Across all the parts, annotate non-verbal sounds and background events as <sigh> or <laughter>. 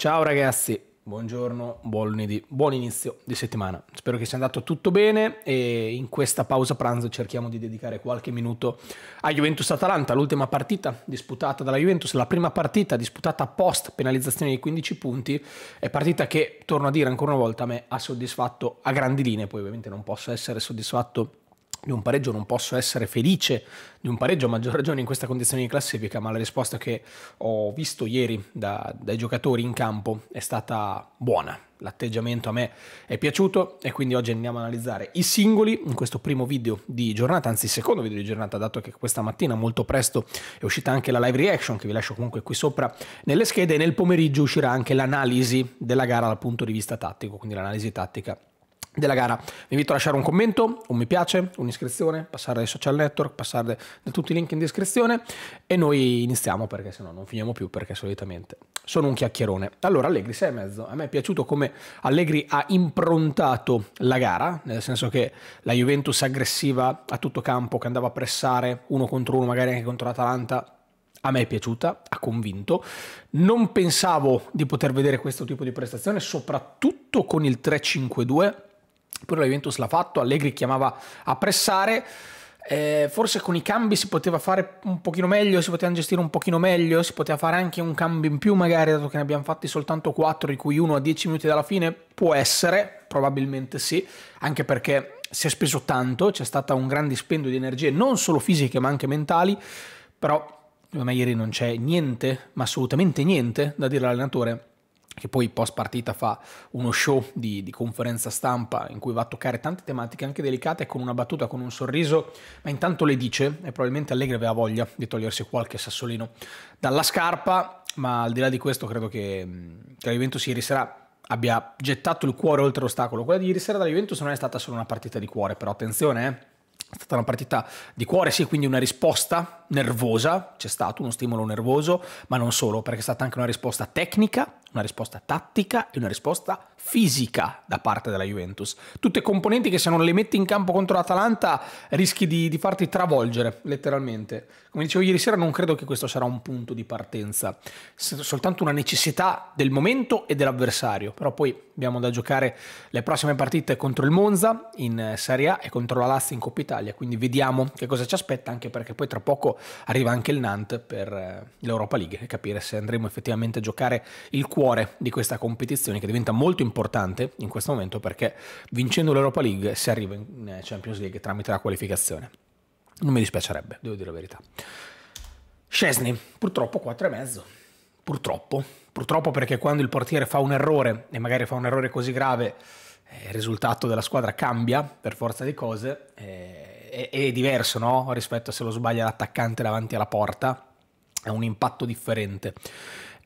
Ciao ragazzi, buongiorno, buon lunedì, buon inizio di settimana. Spero che sia andato tutto bene e in questa pausa pranzo cerchiamo di dedicare qualche minuto a Juventus-Atalanta, l'ultima partita disputata dalla Juventus, la prima partita disputata post penalizzazione di 15 punti, è partita che, torno a dire ancora una volta, a me ha soddisfatto a grandi linee, poi ovviamente non posso essere soddisfatto di un pareggio non posso essere felice di un pareggio a maggior ragione in questa condizione di classifica, ma la risposta che ho visto ieri da, dai giocatori in campo è stata buona. L'atteggiamento a me è piaciuto e quindi oggi andiamo ad analizzare i singoli in questo primo video di giornata, anzi secondo video di giornata, dato che questa mattina molto presto è uscita anche la live reaction che vi lascio comunque qui sopra nelle schede e nel pomeriggio uscirà anche l'analisi della gara dal punto di vista tattico, quindi l'analisi tattica della gara. Vi invito a lasciare un commento, un mi piace, un'iscrizione, passare ai social network, passare da tutti i link in descrizione e noi iniziamo perché sennò non finiamo più perché solitamente sono un chiacchierone. Allora Allegri 6 e mezzo, a me è piaciuto come Allegri ha improntato la gara, nel senso che la Juventus aggressiva a tutto campo che andava a pressare uno contro uno magari anche contro l'Atalanta a me è piaciuta, ha convinto. Non pensavo di poter vedere questo tipo di prestazione, soprattutto con il 3-5-2 pure la Juventus l'ha fatto, Allegri chiamava a pressare, eh, forse con i cambi si poteva fare un pochino meglio, si poteva gestire un pochino meglio, si poteva fare anche un cambio in più magari, dato che ne abbiamo fatti soltanto 4, di cui uno a 10 minuti dalla fine, può essere, probabilmente sì, anche perché si è speso tanto, c'è stato un grande spendio di energie, non solo fisiche ma anche mentali, però secondo ieri non c'è niente, ma assolutamente niente da dire all'allenatore che poi post partita fa uno show di, di, conferenza stampa in cui va a toccare tante tematiche anche delicate con una battuta, con un sorriso, ma intanto le dice e probabilmente Allegri aveva voglia di togliersi qualche sassolino dalla scarpa, ma al di là di questo credo che, mm, che la Juventus ieri sera abbia gettato il cuore oltre l'ostacolo. Quella di ieri sera della Juventus non è stata solo una partita di cuore, però attenzione, eh. È stata una partita di cuore, sì, quindi una risposta nervosa, c'è stato uno stimolo nervoso, ma non solo, perché è stata anche una risposta tecnica, una risposta tattica e una risposta fisica da parte della Juventus. Tutte componenti che se non le metti in campo contro l'Atalanta rischi di, di farti travolgere, letteralmente. Come dicevo ieri sera, non credo che questo sarà un punto di partenza, soltanto una necessità del momento e dell'avversario. Però poi abbiamo da giocare le prossime partite contro il Monza in eh, Serie A e contro la Lazio in Coppa Italia, quindi vediamo che cosa ci aspetta, anche perché poi tra poco arriva anche il Nantes per eh, l'Europa League e capire se andremo effettivamente a giocare il cuore cuore di questa competizione che diventa molto importante in questo momento perché vincendo l'Europa League si arriva in eh, Champions League tramite la qualificazione. Non mi dispiacerebbe, devo dire la verità. Scesni, purtroppo 4,5. Purtroppo. Purtroppo perché quando il portiere fa un errore, e magari fa un errore così grave, eh, il risultato della squadra cambia per forza di cose, eh, è, è, diverso no? rispetto a se lo sbaglia l'attaccante davanti alla porta, ha un impatto differente.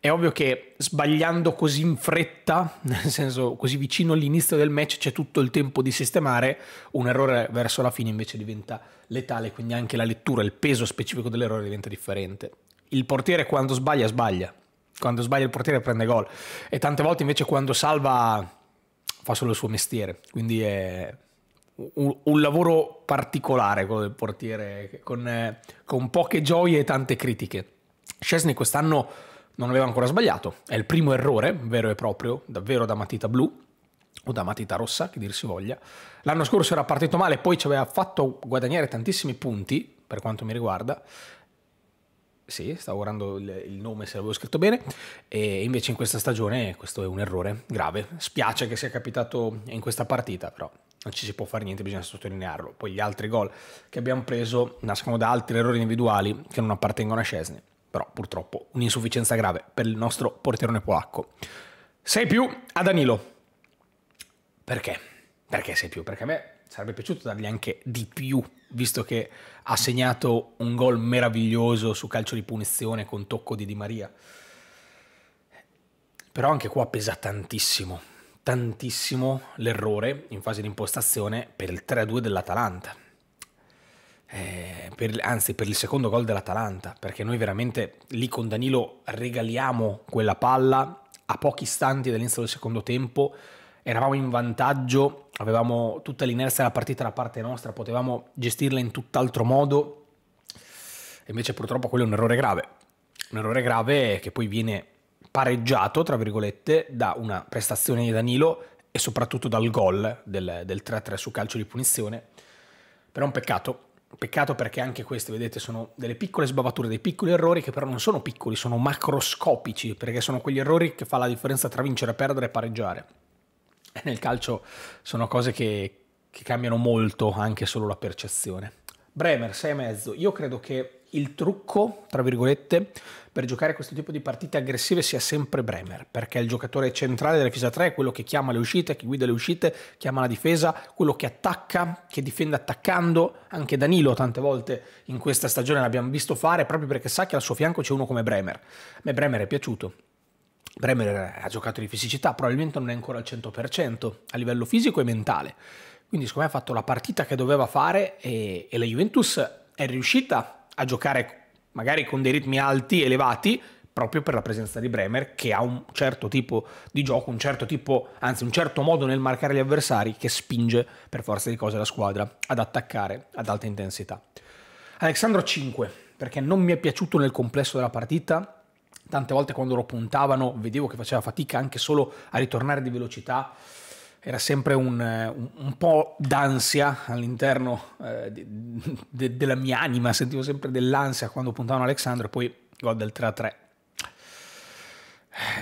È ovvio che sbagliando così in fretta, <laughs> nel senso così vicino all'inizio del match c'è tutto il tempo di sistemare, un errore verso la fine invece diventa letale, quindi anche la lettura, il peso specifico dell'errore diventa differente. Il portiere quando sbaglia sbaglia, quando sbaglia il portiere prende gol e tante volte invece quando salva fa solo il suo mestiere, quindi è un, un lavoro particolare quello del portiere con, eh, con poche gioie e tante critiche. Scesni quest'anno non aveva ancora sbagliato. È il primo errore, vero e proprio, davvero da matita blu o da matita rossa, che dir si voglia. L'anno scorso era partito male, poi ci aveva fatto guadagnare tantissimi punti, per quanto mi riguarda. Sì, stavo guardando il, nome se l'avevo scritto bene, e invece in questa stagione questo è un errore grave. Spiace che sia capitato in questa partita, però non ci si può fare niente, bisogna sottolinearlo. Poi gli altri gol che abbiamo preso nascono da altri errori individuali che non appartengono a Scesni però purtroppo un'insufficienza grave per il nostro porterone polacco. 6 più a Danilo. Perché? Perché 6 più? Perché a me sarebbe piaciuto dargli anche di più, visto che ha segnato un gol meraviglioso su calcio di punizione con tocco di Di Maria. Però anche qua pesa tantissimo, tantissimo l'errore in fase di impostazione per il 3-2 dell'Atalanta eh, per, anzi per il secondo gol dell'Atalanta, perché noi veramente lì con Danilo regaliamo quella palla a pochi istanti dall'inizio del secondo tempo, eravamo in vantaggio, avevamo tutta l'inerzia della partita da parte nostra, potevamo gestirla in tutt'altro modo, e invece purtroppo quello è un errore grave, un errore grave che poi viene pareggiato, tra virgolette, da una prestazione di Danilo e soprattutto dal gol del, del 3-3 su calcio di punizione, però è un peccato Peccato perché anche queste, vedete, sono delle piccole sbavature, dei piccoli errori che però non sono piccoli, sono macroscopici, perché sono quegli errori che fa la differenza tra vincere, perdere e pareggiare. E nel calcio sono cose che, che cambiano molto anche solo la percezione. Bremer, e mezzo. Io credo che il trucco, tra virgolette, per giocare questo tipo di partite aggressive sia sempre Bremer, perché il giocatore centrale della fisa 3 è quello che chiama le uscite, che guida le uscite, chiama la difesa, quello che attacca, che difende attaccando, anche Danilo tante volte in questa stagione l'abbiamo visto fare proprio perché sa che al suo fianco c'è uno come Bremer. A me Bremer è piaciuto, Bremer ha giocato di fisicità, probabilmente non è ancora al 100% a livello fisico e mentale. Quindi secondo me ha fatto la partita che doveva fare e, e la Juventus è riuscita a giocare magari con dei ritmi alti, elevati, proprio per la presenza di Bremer che ha un certo tipo di gioco, un certo tipo, anzi un certo modo nel marcare gli avversari che spinge per forza di cose la squadra ad attaccare ad alta intensità. Alexandro 5, perché non mi è piaciuto nel complesso della partita, tante volte quando lo puntavano vedevo che faceva fatica anche solo a ritornare di velocità era sempre un, eh, un, un po' d'ansia all'interno eh, de, de, della mia anima, sentivo sempre dell'ansia quando puntavano Alexandro e poi gol del 3-3.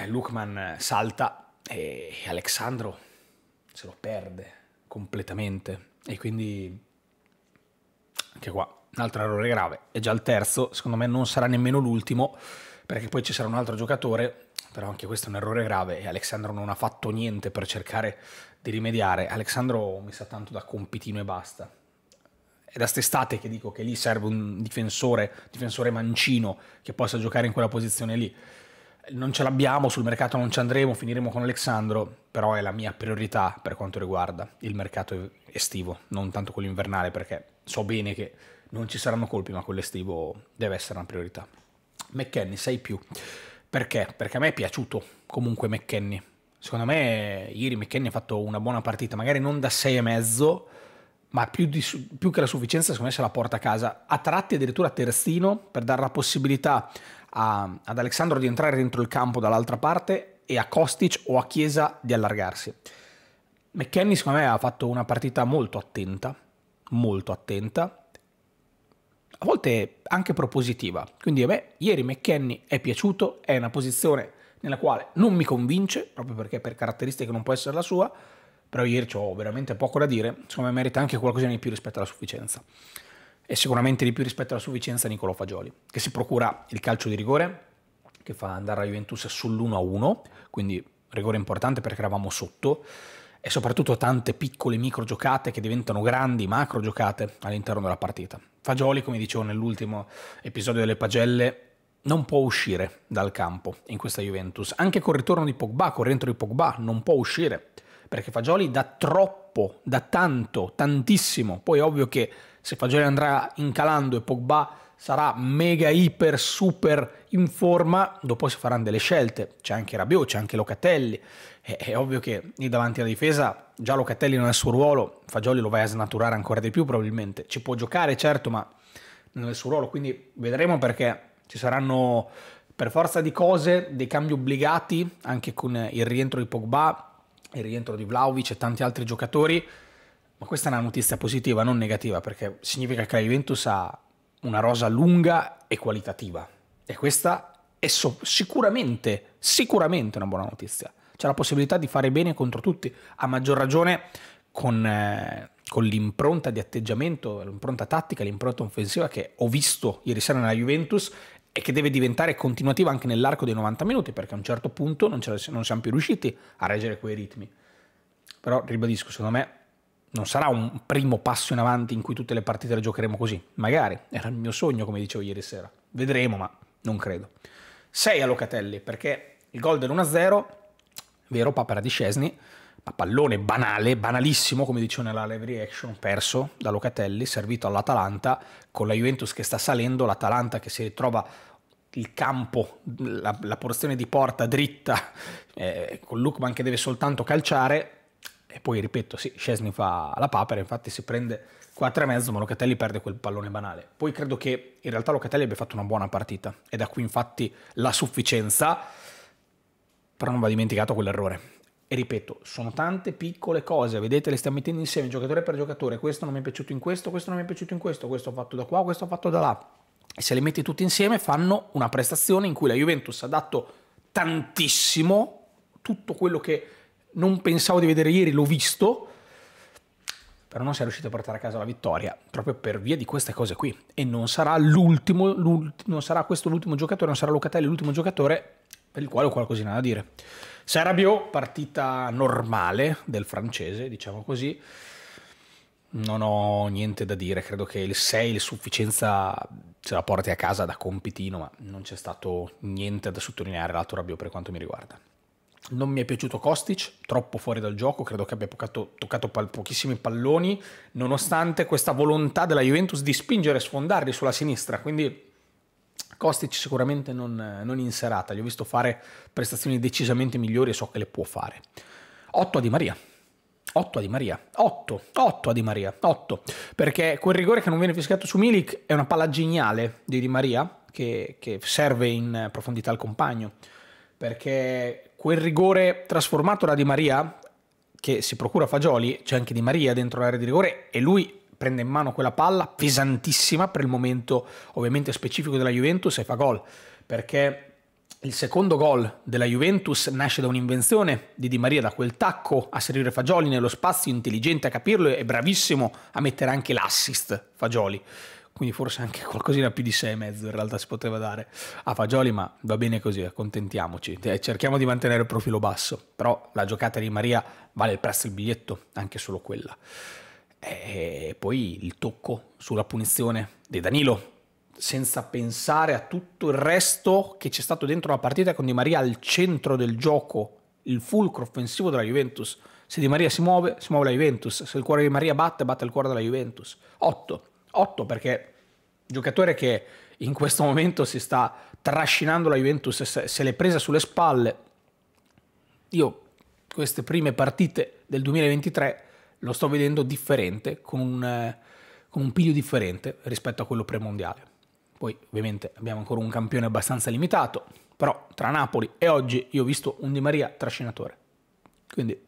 Lukman salta e Alexandro se lo perde completamente e quindi anche qua un altro errore grave, è già il terzo, secondo me non sarà nemmeno l'ultimo perché poi ci sarà un altro giocatore però anche questo è un errore grave e Alexandro non ha fatto niente per cercare di rimediare. Alexandro mi sa tanto da compitino e basta. È da st'estate che dico che lì serve un difensore, difensore mancino che possa giocare in quella posizione lì. Non ce l'abbiamo, sul mercato non ci andremo, finiremo con Alexandro, però è la mia priorità per quanto riguarda il mercato estivo, non tanto quello invernale perché so bene che non ci saranno colpi, ma quello estivo deve essere una priorità. McKenny 6 più. Perché? Perché a me è piaciuto comunque McKenny. Secondo me ieri McKenny ha fatto una buona partita, magari non da 6,5, ma più, di, più, che la sufficienza secondo me se la porta a casa. A tratti addirittura terzino per dare la possibilità a, ad Alessandro di entrare dentro il campo dall'altra parte e a Kostic o a Chiesa di allargarsi. McKenny secondo me ha fatto una partita molto attenta, molto attenta, a volte anche propositiva. Quindi a me ieri McKenny è piaciuto, è una posizione nella quale non mi convince, proprio perché per caratteristiche non può essere la sua, però ieri ho veramente poco da dire, secondo me merita anche qualcosa di più rispetto alla sufficienza. E sicuramente di più rispetto alla sufficienza Nicolo Fagioli, che si procura il calcio di rigore, che fa andare la Juventus sull'1-1, quindi rigore importante perché eravamo sotto, e soprattutto tante piccole micro giocate che diventano grandi macro giocate all'interno della partita. Fagioli, come dicevo nell'ultimo episodio delle pagelle, non può uscire dal campo in questa Juventus. Anche col ritorno di Pogba, col rientro di Pogba, non può uscire perché Fagioli dà troppo, dà tanto, tantissimo. Poi è ovvio che se Fagioli andrà incalando e Pogba sarà mega, iper, super in forma, dopo si faranno delle scelte. C'è anche Rabiot, c'è anche Locatelli. È, è ovvio che lì davanti alla difesa già Locatelli non è il suo ruolo, Fagioli lo vai a snaturare ancora di più probabilmente. Ci può giocare, certo, ma non è il suo ruolo, quindi vedremo perché ci saranno per forza di cose dei cambi obbligati, anche con il rientro di Pogba, il rientro di Vlaovic e tanti altri giocatori. Ma questa è una notizia positiva, non negativa, perché significa che la Juventus ha una rosa lunga e qualitativa. E questa è so sicuramente, sicuramente una buona notizia. C'è la possibilità di fare bene contro tutti, a maggior ragione con, eh, con l'impronta di atteggiamento, l'impronta tattica, l'impronta offensiva che ho visto ieri sera nella Juventus e che deve diventare continuativa anche nell'arco dei 90 minuti, perché a un certo punto non, non siamo più riusciti a reggere quei ritmi. Però, ribadisco, secondo me non sarà un primo passo in avanti in cui tutte le partite le giocheremo così. Magari, era il mio sogno, come dicevo ieri sera. Vedremo, ma non credo. 6 a Locatelli, perché il gol dell'1-0, vero, papera di Scesni, ma pallone banale, banalissimo, come dicevo nella live reaction, perso da Locatelli, servito all'Atalanta, con la Juventus che sta salendo, l'Atalanta che si ritrova il campo, la, la porzione di porta dritta, eh, con Lukman che deve soltanto calciare, e poi ripeto, sì, Scesni fa la papera, infatti si prende 4,5, ma Locatelli perde quel pallone banale. Poi credo che in realtà Locatelli abbia fatto una buona partita, e da qui infatti la sufficienza, però non va dimenticato quell'errore. E ripeto, sono tante piccole cose, vedete, le stiamo mettendo insieme giocatore per giocatore, questo non mi è piaciuto in questo, questo non mi è piaciuto in questo, questo ho fatto da qua, questo ho fatto da là. E se le metti tutte insieme fanno una prestazione in cui la Juventus ha dato tantissimo, tutto quello che non pensavo di vedere ieri, l'ho visto, però non si è riuscito a portare a casa la vittoria, proprio per via di queste cose qui. E non sarà l'ultimo, non sarà questo l'ultimo giocatore, non sarà Locatelli l'ultimo giocatore per il quale ho qualcosina da dire. Serabio, partita normale del francese, diciamo così. Non ho niente da dire, credo che il 6, il sufficienza ce la porti a casa da compitino, ma non c'è stato niente da sottolineare l'altro Rabio per quanto mi riguarda. Non mi è piaciuto Kostic, troppo fuori dal gioco, credo che abbia toccato, toccato pal- pochissimi palloni, nonostante questa volontà della Juventus di spingere e sfondarli sulla sinistra, quindi Kostic sicuramente non, non in serata, gli ho visto fare prestazioni decisamente migliori e so che le può fare. 8 a Di Maria, 8 a Di Maria, 8, 8 a Di Maria, 8, perché quel rigore che non viene fischiato su Milik è una palla geniale di Di Maria che, che serve in profondità al compagno, perché quel rigore trasformato da Di Maria, che si procura Fagioli, c'è anche Di Maria dentro l'area di rigore e lui prende in mano quella palla pesantissima per il momento ovviamente specifico della Juventus e fa gol, perché il secondo gol della Juventus nasce da un'invenzione di Di Maria, da quel tacco a servire Fagioli nello spazio, intelligente a capirlo e bravissimo a mettere anche l'assist Fagioli quindi forse anche <laughs> qualcosina più di e mezzo in realtà si poteva dare a Fagioli, ma va bene così, accontentiamoci, eh, cerchiamo di mantenere il profilo basso, però la giocata di Maria vale il prezzo del biglietto, anche solo quella. Eh, e poi il tocco sulla punizione di Danilo, senza pensare a tutto il resto che c'è stato dentro la partita con Di Maria al centro del gioco, il fulcro offensivo della Juventus. Se Di Maria si muove, si muove la Juventus. Se il cuore di Maria batte, batte il cuore della Juventus. 8. 8 perché giocatore che in questo momento si sta trascinando la Juventus, se, l'è presa sulle spalle. Io queste prime partite del 2023 lo sto vedendo differente, con un, eh, con un piglio differente rispetto a quello premondiale. Poi ovviamente abbiamo ancora un campione abbastanza limitato, però tra Napoli e oggi io ho visto un Di Maria trascinatore. Quindi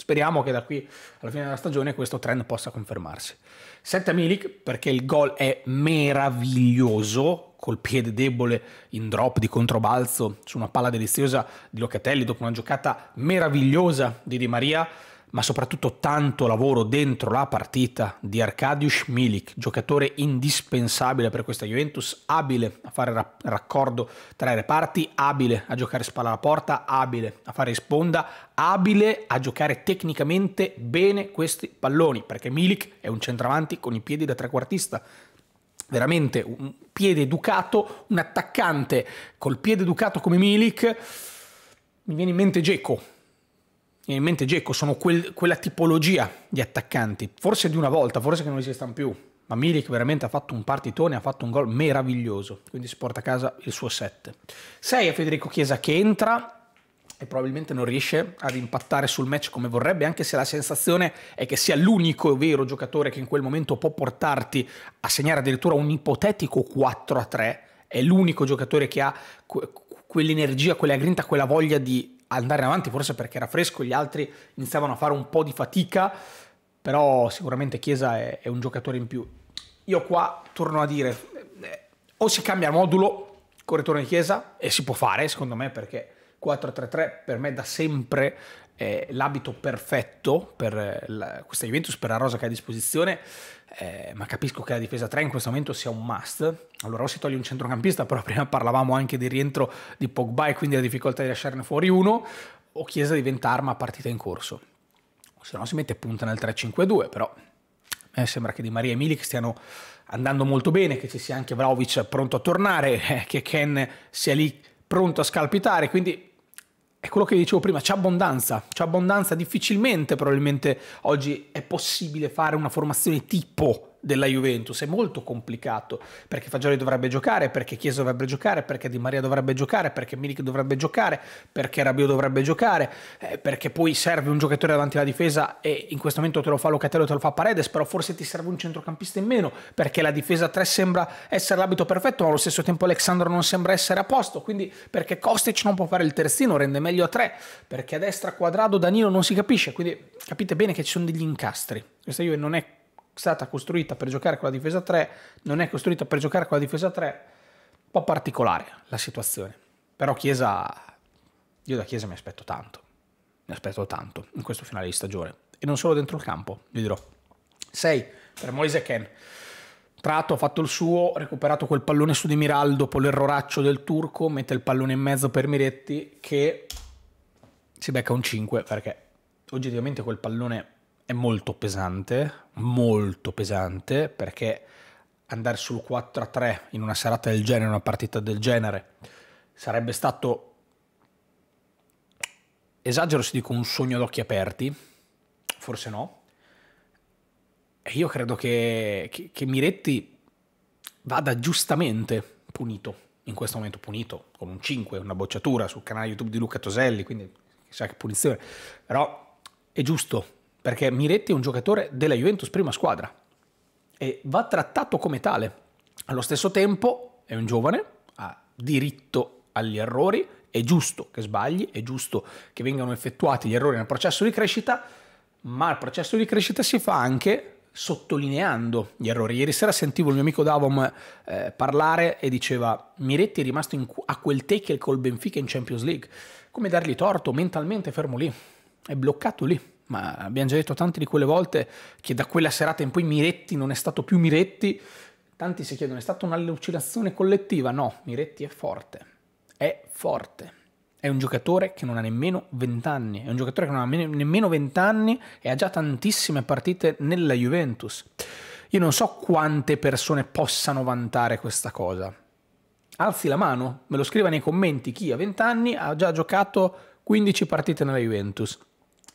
Speriamo che da qui alla fine della stagione questo trend possa confermarsi. 7 Milik perché il gol è meraviglioso col piede debole in drop di controbalzo su una palla deliziosa di Locatelli dopo una giocata meravigliosa di Di Maria ma soprattutto tanto lavoro dentro la partita di Arkadiusz Milik, giocatore indispensabile per questa Juventus, abile a fare ra- raccordo tra i reparti, abile a giocare spalla alla porta, abile a fare sponda, abile a giocare tecnicamente bene questi palloni, perché Milik è un centravanti con i piedi da trequartista, veramente un piede educato, un attaccante col piede educato come Milik, mi viene in mente Geco e in mente Gecco, sono quel, quella tipologia di attaccanti, forse di una volta, forse che non esistano più, ma Milik veramente ha fatto un partitone, ha fatto un gol meraviglioso, quindi si porta a casa il suo 7. 6 a Federico Chiesa che entra e probabilmente non riesce ad impattare sul match come vorrebbe, anche se la sensazione è che sia l'unico vero giocatore che in quel momento può portarti a segnare addirittura un ipotetico 4 a 3, è l'unico giocatore che ha quell'energia, quella grinta, quella voglia di andare avanti, forse perché era fresco, gli altri iniziavano a fare un po' di fatica, però sicuramente Chiesa è, è un giocatore in più. Io qua torno a dire, eh, o si cambia modulo, con ritorno di Chiesa, e si può fare secondo me perché 4-3-3 per me da sempre eh, l'abito perfetto per eh, la, questa Juventus, per la rosa che ha a disposizione, eh, ma capisco che la difesa 3 in questo momento sia un must. Allora o si toglie un centrocampista, <laughs> però prima parlavamo anche del rientro di Pogba e quindi la difficoltà di lasciarne fuori uno, o Chiesa diventa arma a partita in corso. Se no si mette punta nel 3-5-2, però me eh, sembra che Di Maria e Milik stiano andando molto bene, che ci sia anche Vlaovic pronto a tornare, <laughs> eh, che Ken sia lì pronto a scalpitare, quindi è quello che vi dicevo prima, c'è abbondanza, c'è abbondanza, difficilmente probabilmente oggi è possibile fare una formazione tipo della Juventus è molto complicato perché Fagioli dovrebbe giocare, perché Chiesa dovrebbe giocare, perché Di Maria dovrebbe giocare, perché Milik dovrebbe giocare, perché Rabio dovrebbe giocare, eh, perché poi serve un giocatore davanti alla difesa e in questo momento te lo fa Locatello, te lo fa Paredes, però forse ti serve un centrocampista in meno perché la difesa 3 sembra essere l'abito perfetto, ma allo stesso tempo Alexandro non sembra essere a posto, quindi perché Kostic non può fare il terzino, rende meglio a 3, perché a destra Quadrado Danilo non si capisce, quindi capite bene che ci sono degli incastri. Questa Juve non è stata costruita per giocare con la difesa 3, non è costruita per giocare con la difesa 3, un po' particolare la situazione. Però Chiesa, io da Chiesa mi aspetto tanto, mi aspetto tanto in questo finale di stagione. E non solo dentro il campo, vi dirò. 6 per Moise Ken. Tratto ha fatto il suo, recuperato quel pallone su di Miral dopo l'erroraccio del turco, mette il pallone in mezzo per Miretti che si becca un 5 perché oggettivamente quel pallone è molto pesante, molto pesante, perché andare sul 4-3 in una serata del genere, una partita del genere, sarebbe stato, esagero se dico un sogno ad occhi aperti, forse no. E io credo che, che, che Miretti vada giustamente punito, in questo momento punito, con un 5, una bocciatura sul canale YouTube di Luca Toselli, quindi chissà che punizione, però è giusto perché Miretti è un giocatore della Juventus prima squadra e va trattato come tale. Allo stesso tempo è un giovane, ha diritto agli errori, è giusto che sbagli, è giusto che vengano effettuati gli errori nel processo di crescita, ma il processo di crescita si fa anche sottolineando gli errori. Ieri sera sentivo il mio amico Davom eh, parlare e diceva Miretti è rimasto in, a quel tackle col Benfica in Champions League. Come dargli torto mentalmente fermo lì? È bloccato lì ma abbiamo già detto tante di quelle volte che da quella serata in poi Miretti non è stato più Miretti, tanti si chiedono è stata un'allucinazione collettiva? No, Miretti è forte, è forte. È un giocatore che non ha nemmeno 20 anni, è un giocatore che non ha nemmeno 20 anni e ha già tantissime partite nella Juventus. Io non so quante persone possano vantare questa cosa. Alzi la mano, me lo scriva nei commenti chi a 20 anni ha già giocato 15 partite nella Juventus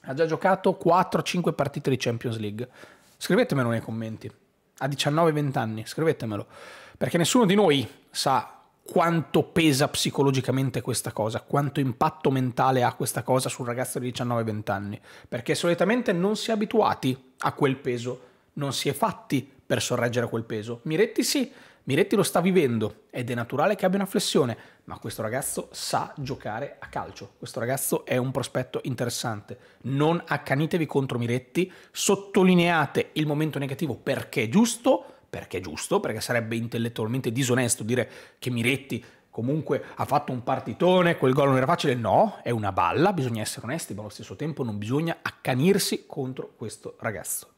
ha già giocato 4-5 partite di Champions League. Scrivetemelo nei commenti. Ha 19-20 anni, scrivetemelo. Perché nessuno di noi sa quanto pesa psicologicamente questa cosa, quanto impatto mentale ha questa cosa sul ragazzo di 19-20 anni. Perché solitamente non si è abituati a quel peso, non si è fatti per sorreggere quel peso. Miretti sì, Miretti lo sta vivendo ed è naturale che abbia una flessione, ma questo ragazzo sa giocare a calcio. Questo ragazzo è un prospetto interessante. Non accanitevi contro Miretti, sottolineate il momento negativo perché è giusto, perché è giusto, perché sarebbe intellettualmente disonesto dire che Miretti comunque ha fatto un partitone, quel gol non era facile, no, è una balla, bisogna essere onesti, ma allo stesso tempo non bisogna accanirsi contro questo ragazzo.